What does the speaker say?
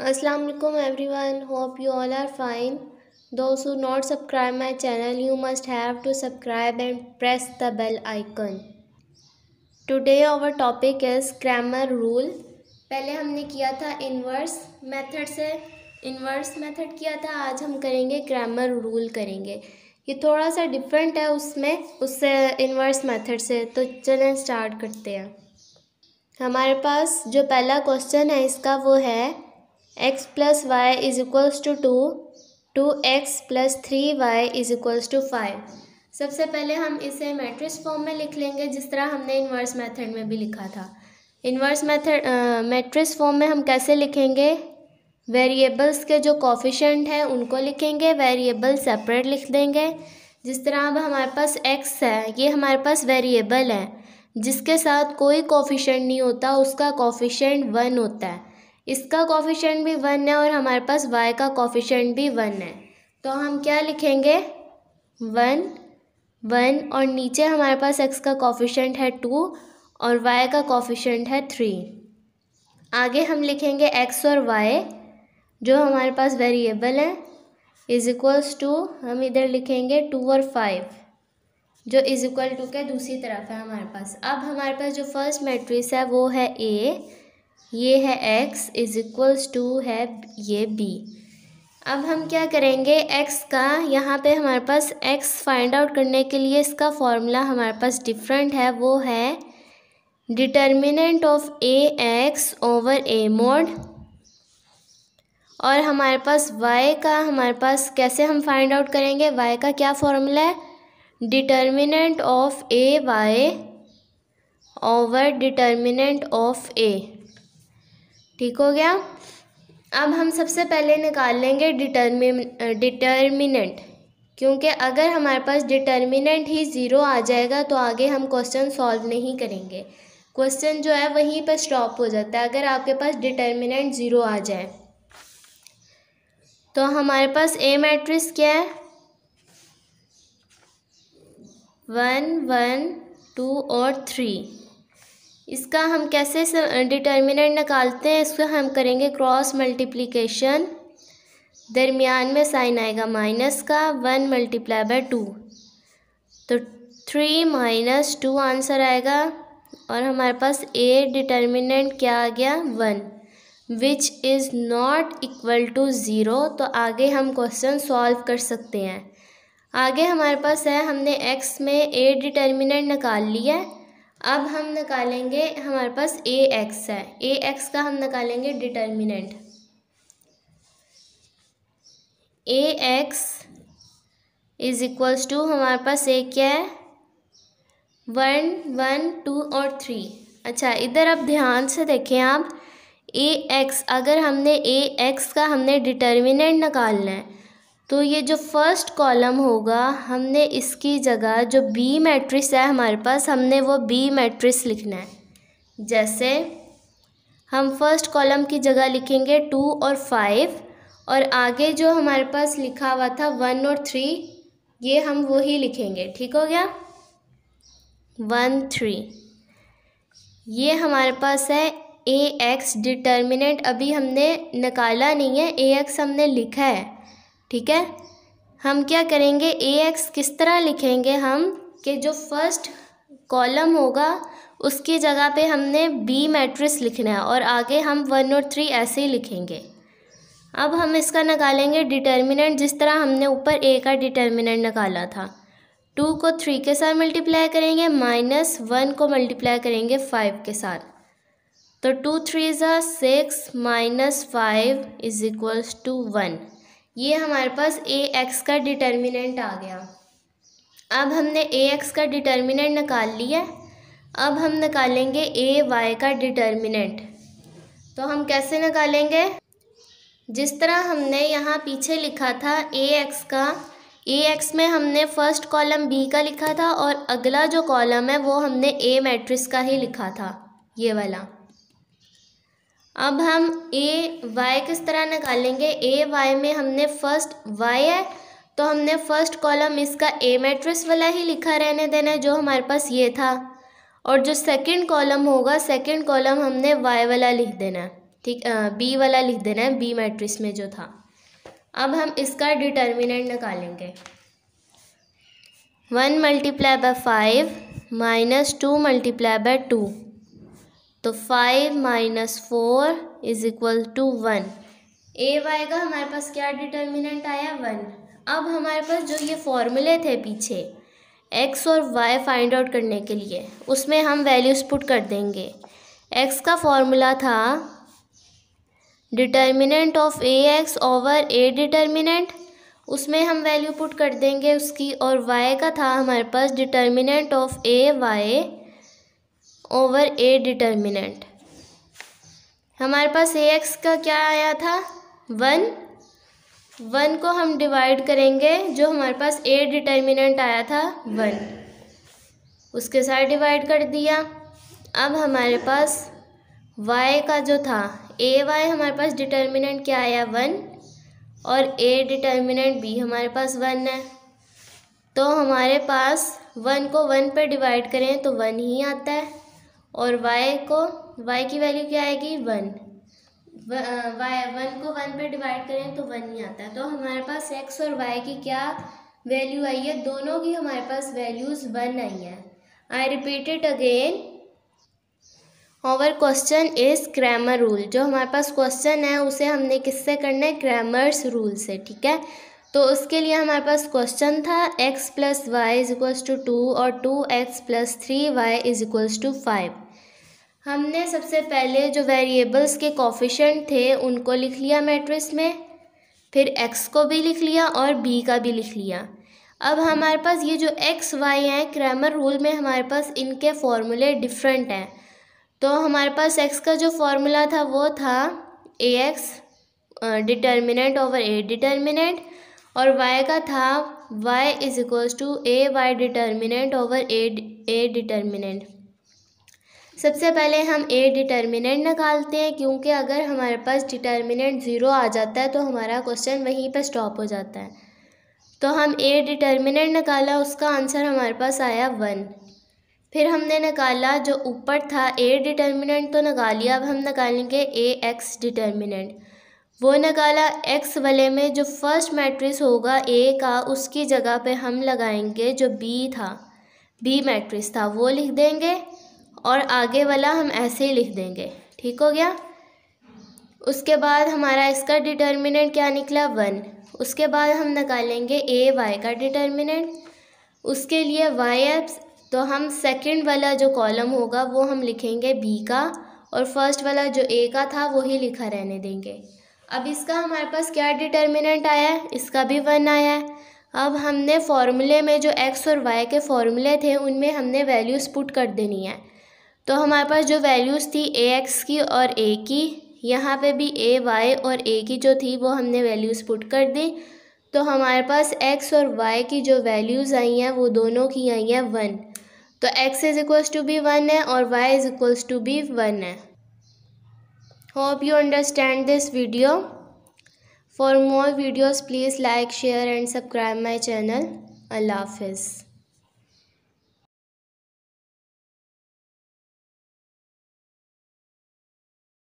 अस्सलाम वालेकुम everyone hope you all are fine those who not subscribe my channel you must have to subscribe and press the bell icon today our topic is Cramer rule पहले हमने किया था inverse method से inverse method किया था आज हम करेंगे ग्रामर रूल करेंगे ये थोड़ा सा डिफरेंट है उसमें उससे इनवर्स मेथड से तो चलें स्टार्ट करते हैं हमारे पास जो पहला क्वेश्चन है इसका वो है x plus y is equals to two two x plus three y is equals to five सबसे पहले हम इसे मैट्रिक्स फॉर्म में लिख लेंगे जिस तरह हमने इन्वर्स मेथड में भी लिखा था इन्वर्स मेथड मैट्रिक्स फॉर्म में हम कैसे लिखेंगे वेरिएबल्स के जो कॉफिशेंट हैं उनको लिखेंगे वेरिएबल सेपरेट लिख देंगे जिस तरह अब हमारे पास एक्स है ये हमारे पास वेरिएबल है जिसके साथ कोई कॉफिशेंट नहीं होता उसका कॉफिशेंट वन होता है इसका कॉफिशेंट भी वन है और हमारे पास वाई का कॉफिशेंट भी वन है तो हम क्या लिखेंगे वन वन और नीचे हमारे पास एक्स का कॉफिशेंट है टू और वाई का कॉफिशेंट है थ्री आगे हम लिखेंगे एक्स और वाई जो हमारे पास वेरिएबल हैं इज इक्वल्स टू हम इधर लिखेंगे टू और फाइव जो इज इक्वल टू के दूसरी तरफ है हमारे पास अब हमारे पास जो फर्स्ट मैट्रिक्स है वो है ए ये है x इज इक्वल्स टू है ये b अब हम क्या करेंगे x का यहाँ पे हमारे पास x फाइंड आउट करने के लिए इसका फॉर्मूला हमारे पास डिफरेंट है वो है determinant of A x over A mod और हमारे पास y का हमारे पास कैसे हम फाइंड आउट करेंगे y का क्या फॉर्मूला है determinant of A y over determinant of A ठीक हो गया अब हम सबसे पहले निकाल लेंगे डिटर्मिन डिटर्मिनेंट क्योंकि अगर हमारे पास डिटर्मिनेंट ही ज़ीरो आ जाएगा तो आगे हम क्वेश्चन सॉल्व नहीं करेंगे क्वेश्चन जो है वहीं पर स्टॉप हो जाता है अगर आपके पास डिटर्मिनेंट ज़ीरो आ जाए तो हमारे पास ए मैट्रिक्स क्या है वन वन टू और थ्री इसका हम कैसे डिटर्मिनेंट निकालते हैं इसको हम करेंगे क्रॉस मल्टीप्लिकेशन दरमियान में साइन आएगा माइनस का वन मल्टीप्लाई बाय टू तो थ्री माइनस टू आंसर आएगा और हमारे पास ए डिटर्मिनेंट क्या आ गया one which is not equal to zero तो आगे हम क्वेश्चन सॉल्व कर सकते हैं आगे हमारे पास है हमने एक्स में ए डिटर्मिनेंट निकाल लिया है अब हम निकालेंगे हमारे पास ए एक्स है ए एक्स का हम निकालेंगे determinant A x is equals to हमारे पास ए क्या है वन वन टू और थ्री अच्छा इधर अब ध्यान से देखें आप ए एक्स अगर हमने ए एक्स का हमने डिटर्मिनेंट निकालना है तो ये जो फर्स्ट कॉलम होगा हमने इसकी जगह जो बी मैट्रिक्स है हमारे पास हमने वो बी मैट्रिक्स लिखना है जैसे हम फर्स्ट कॉलम की जगह लिखेंगे टू और फाइव और आगे जो हमारे पास लिखा हुआ था वन और थ्री ये हम वही लिखेंगे ठीक हो गया वन थ्री ये हमारे पास है ए एक्स डिटर्मिनेंट अभी हमने निकाला नहीं है ए एक्स हमने लिखा है ठीक है हम क्या करेंगे ए एक्स किस तरह लिखेंगे हम कि जो फर्स्ट कॉलम होगा उसकी जगह पे हमने बी मैट्रिक्स लिखना है और आगे हम वन और थ्री ऐसे ही लिखेंगे अब हम इसका निकालेंगे डिटर्मिनेंट जिस तरह हमने ऊपर ए का डिटर्मिनेंट निकाला था टू को थ्री के साथ मल्टीप्लाई करेंगे माइनस वन को मल्टीप्लाई करेंगे फाइव के साथ तो टू थ्री ज़ा six minus five is equals to one ये हमारे पास ए एक्स का डिटर्मिनेंट आ गया अब हमने ए एक्स का डिटर्मिनेंट निकाल लिया अब हम निकालेंगे ए वाई का डिटर्मिनेंट तो हम कैसे निकालेंगे जिस तरह हमने यहाँ पीछे लिखा था ए एक्स का ए एक्स में हमने फर्स्ट कॉलम बी का लिखा था और अगला जो कॉलम है वो हमने ए मैट्रिक्स का ही लिखा था ये वाला अब हम ए वाई किस तरह निकालेंगे ए वाई में हमने फर्स्ट वाई है तो हमने फर्स्ट कॉलम इसका ए मैट्रिक्स वाला ही लिखा रहने देना है जो हमारे पास ये था और जो सेकंड कॉलम होगा सेकंड कॉलम हमने वाई वाला लिख देना है ठीक बी वाला लिख देना है बी मैट्रिक्स में जो था अब हम इसका डिटर्मिनेंट निकालेंगे one multiply by five minus two multiply by two तो five minus four is equal to one A y का हमारे पास क्या डिटर्मिनेंट आया वन अब हमारे पास जो ये फॉर्मूले थे पीछे एक्स और वाई फाइंड आउट करने के लिए उसमें हम वैल्यूज़ पुट कर देंगे एक्स का फॉर्मूला था determinant of A x over A determinant उसमें हम वैल्यू पुट कर देंगे उसकी और वाई का था हमारे पास determinant of A y over A determinant हमारे पास ए एक्स का क्या आया था वन वन को हम डिवाइड करेंगे जो हमारे पास ए डिटर्मिनेंट आया था वन उसके साथ डिवाइड कर दिया अब हमारे पास वाई का जो था ए वाई हमारे पास डिटर्मिनेंट क्या आया वन और ए डिटर्मिनेंट बी हमारे पास वन है तो हमारे पास वन को वन पर डिवाइड करें तो वन ही आता है और y को y की वैल्यू क्या आएगी वन वाई वन को वन पे डिवाइड करें तो वन ही आता है तो हमारे पास एक्स और वाई की क्या वैल्यू आई है दोनों की हमारे पास वैल्यूज़ वन आई है आई रिपीट इट अगेन और क्वेश्चन इज क्रैमर रूल जो हमारे पास क्वेश्चन है उसे हमने किससे करना है क्रैमर्स रूल से ठीक है तो उसके लिए हमारे पास क्वेश्चन था x plus y is equals to two और two x plus three y is equals to five हमने सबसे पहले जो वेरिएबल्स के कॉफिशेंट थे उनको लिख लिया मैट्रिक्स में फिर एक्स को भी लिख लिया और बी का भी लिख लिया अब हमारे पास ये जो एक्स वाई हैं क्रैमर रूल में हमारे पास इनके फॉर्मूले डिफरेंट हैं तो हमारे पास एक्स का जो फॉर्मूला था वो था A x determinant over A determinant और वाई का था y is equals to A y determinant over A A determinant सबसे पहले हम ए डिटर्मिनेंट निकालते हैं क्योंकि अगर हमारे पास डिटर्मिनेंट ज़ीरो आ जाता है तो हमारा क्वेश्चन वहीं पर स्टॉप हो जाता है तो हम ए डिटर्मिनेंट निकाला उसका आंसर हमारे पास आया वन फिर हमने निकाला जो ऊपर था ए डिटर्मिनेंट तो निकाल लिया अब हम निकालेंगे ए एक्स डिटर्मिनेंट वो निकाला एक्स वाले में जो फर्स्ट मैट्रिक्स होगा ए का उसकी जगह पे हम लगाएंगे जो बी था बी मैट्रिक्स था वो लिख देंगे और आगे वाला हम ऐसे ही लिख देंगे ठीक हो गया उसके बाद हमारा इसका डिटर्मिनेंट क्या निकला वन उसके बाद हम निकालेंगे ए वाई का डिटर्मिनेंट उसके लिए वाई एप्स तो हम सेकंड वाला जो कॉलम होगा वो हम लिखेंगे बी का और फर्स्ट वाला जो ए का था वही लिखा रहने देंगे अब इसका हमारे पास क्या डिटर्मिनेंट आया है इसका भी वन आया है अब हमने फॉर्मूले में जो एक्स और वाई के फॉर्मूले थे उनमें हमने वैल्यूज़ पुट कर देनी है तो हमारे पास जो वैल्यूज़ थी ए एक्स की और ए की यहाँ पे भी ए वाई और ए की जो थी वो हमने वैल्यूज़ पुट कर दी तो हमारे पास एक्स और वाई की जो वैल्यूज़ आई हैं वो दोनों की आई हैं वन तो x is equals to be one है और y is equals to be one है hope you understand this video for more videos please like share and subscribe my channel अल्लाह हाफिज़